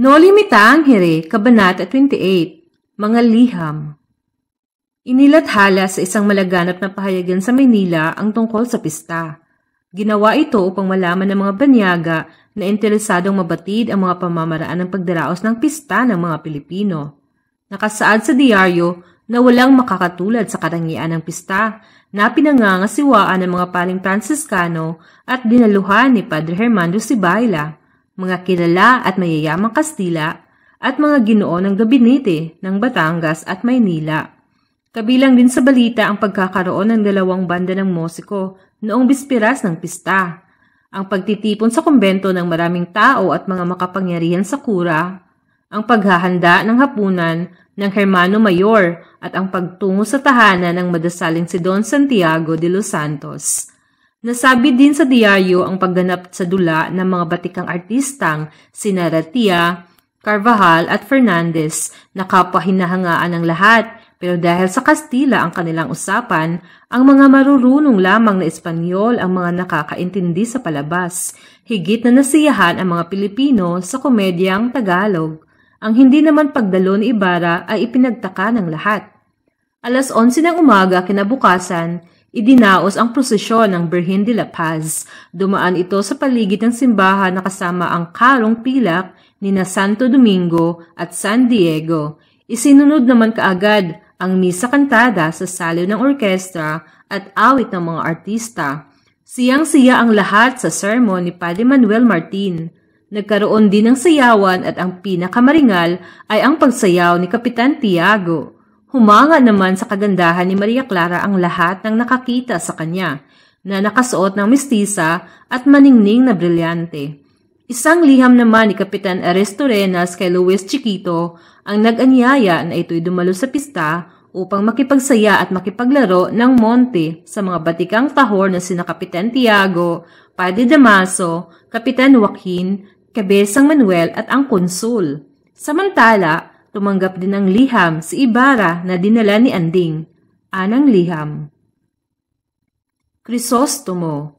Nolimitang Here, Kabanata 28, Mga Liham Inilathala sa isang malaganap na pahayagan sa Maynila ang tungkol sa pista. Ginawa ito upang malaman ng mga banyaga na interesadong mabatid ang mga pamamaraan ng pagdaraos ng pista ng mga Pilipino. Nakasaad sa diaryo na walang makakatulad sa karangian ng pista na pinangangasiwaan ng mga paling Fransiskano at dinaluhan ni Padre Hermando Sibayla mga kilala at mayayamang Kastila at mga ginoo ng gabinete ng Batangas at Maynila. Kabilang din sa balita ang pagkakaroon ng dalawang banda ng musiko noong bispiras ng pista, ang pagtitipon sa kumbento ng maraming tao at mga makapangyarihan sa kura, ang paghahanda ng hapunan ng Hermano Mayor at ang pagtungo sa tahanan ng madasaling si Don Santiago de los Santos. Nasabi din sa diaryo ang pagganap sa dula ng mga batikang artistang sina Ratia, Carvajal at Fernandez na kapwa ng lahat pero dahil sa Kastila ang kanilang usapan, ang mga marurunong lamang na Espanyol ang mga nakakaintindi sa palabas. Higit na nasiyahan ang mga Pilipino sa komedyang Tagalog. Ang hindi naman pagdalo ni Ibarra ay ipinagtaka ng lahat. Alas 11 ng umaga kinabukasan, Idinaos ang prosesyon ng Birhen de la Paz. Dumaan ito sa paligid ng simbahan na kasama ang karong pilak ni na Santo Domingo at San Diego. Isinunod naman kaagad ang misa kantada sa salo ng orkestra at awit ng mga artista. Siyang-siya ang lahat sa sermon ni Padre Manuel Martin. Nagkaroon din ng sayawan at ang pinakamaringal ay ang pagsayaw ni Kapitan Tiago. Humanga naman sa kagandahan ni Maria Clara ang lahat ng nakakita sa kanya, na nakasuot ng mistisa at maningning na brilyante. Isang liham naman ni Kapitan Ernesto Renas kay Luis Chiquito ang nag-anyaya na ito'y dumalo sa pista upang makipagsaya at makipaglaro ng monte sa mga batikang tahor na sina Kapitan Tiago, Padre Damaso, Kapitan Joaquin, Kabesang Manuel at ang konsul. Samantala, tumanggap din ng liham si Ibarra na dinala ni Anding, anang liham. Crisostomo,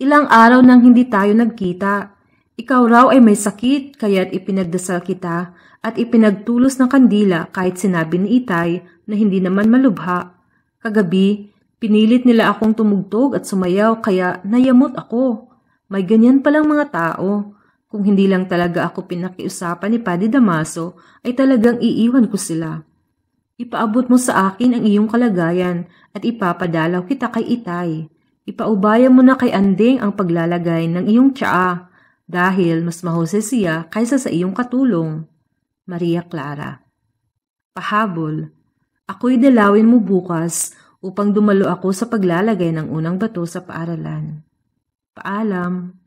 ilang araw nang hindi tayo nagkita. Ikaw raw ay may sakit kaya't ipinagdasal kita at ipinagtulos ng kandila kahit sinabi ni Itay na hindi naman malubha. Kagabi, pinilit nila akong tumugtog at sumayaw kaya nayamot ako. May ganyan palang mga tao. Kung hindi lang talaga ako pinakiusapan ni Padre Damaso, ay talagang iiwan ko sila. Ipaabot mo sa akin ang iyong kalagayan at ipapadalaw kita kay Itay. Ipaubaya mo na kay Anding ang paglalagay ng iyong tsaa dahil mas mahusay siya kaysa sa iyong katulong. Maria Clara Pahabol Ako'y dalawin mo bukas upang dumalo ako sa paglalagay ng unang bato sa paaralan. Paalam.